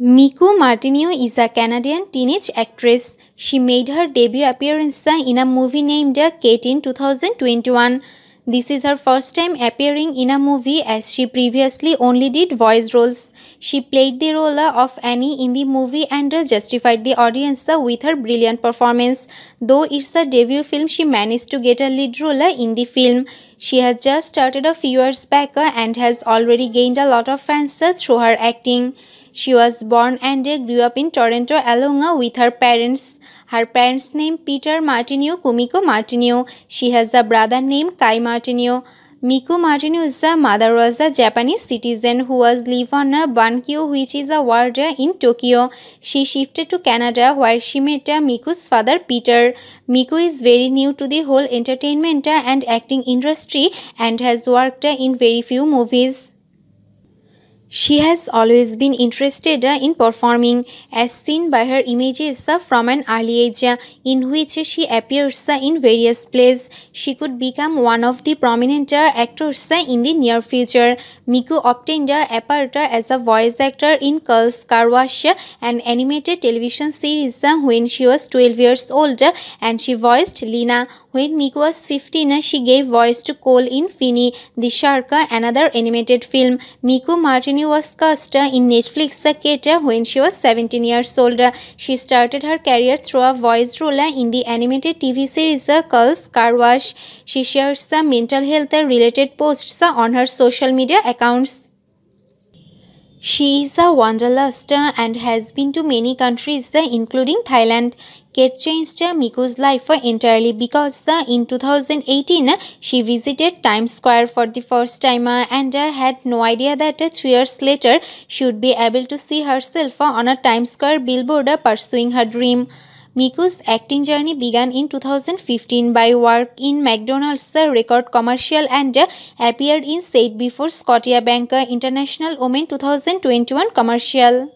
Miku Martineau is a Canadian teenage actress. She made her debut appearance in a movie named Kate in 2021. This is her first time appearing in a movie as she previously only did voice roles. She played the role of Annie in the movie and justified the audience with her brilliant performance. Though it's a debut film, she managed to get a lead role in the film. She has just started a few years back and has already gained a lot of fans through her acting. She was born and grew up in Toronto, along with her parents. Her parents' name Peter Martineau, Kumiko Martineau. She has a brother named Kai Martineau. Miku Martineau's mother was a Japanese citizen who was live on a bankyo which is a ward in Tokyo. She shifted to Canada where she met uh, Miku's father Peter. Miku is very new to the whole entertainment uh, and acting industry and has worked uh, in very few movies. She has always been interested in performing, as seen by her images from an early age, in which she appears in various plays. She could become one of the prominent actors in the near future. Miku obtained a part as a voice actor in Curls uh, an animated television series when she was 12 years old, and she voiced Lina. When Miku was 15, she gave voice to Cole in Finny, the Shark, another animated film. Miku Martin Jenny was cast in Netflix when she was 17 years old. She started her career through a voice role in the animated TV series called Car Wash. She shares some mental health related posts on her social media accounts. She is a wanderluster and has been to many countries, including Thailand. Kate changed Miku's life entirely because in 2018 she visited Times Square for the first time uh, and uh, had no idea that uh, three years later she would be able to see herself on a Times Square billboard pursuing her dream. Miku's acting journey began in 2015 by work in McDonald's record commercial and appeared in Said before Scotia Bank International Women 2021 commercial.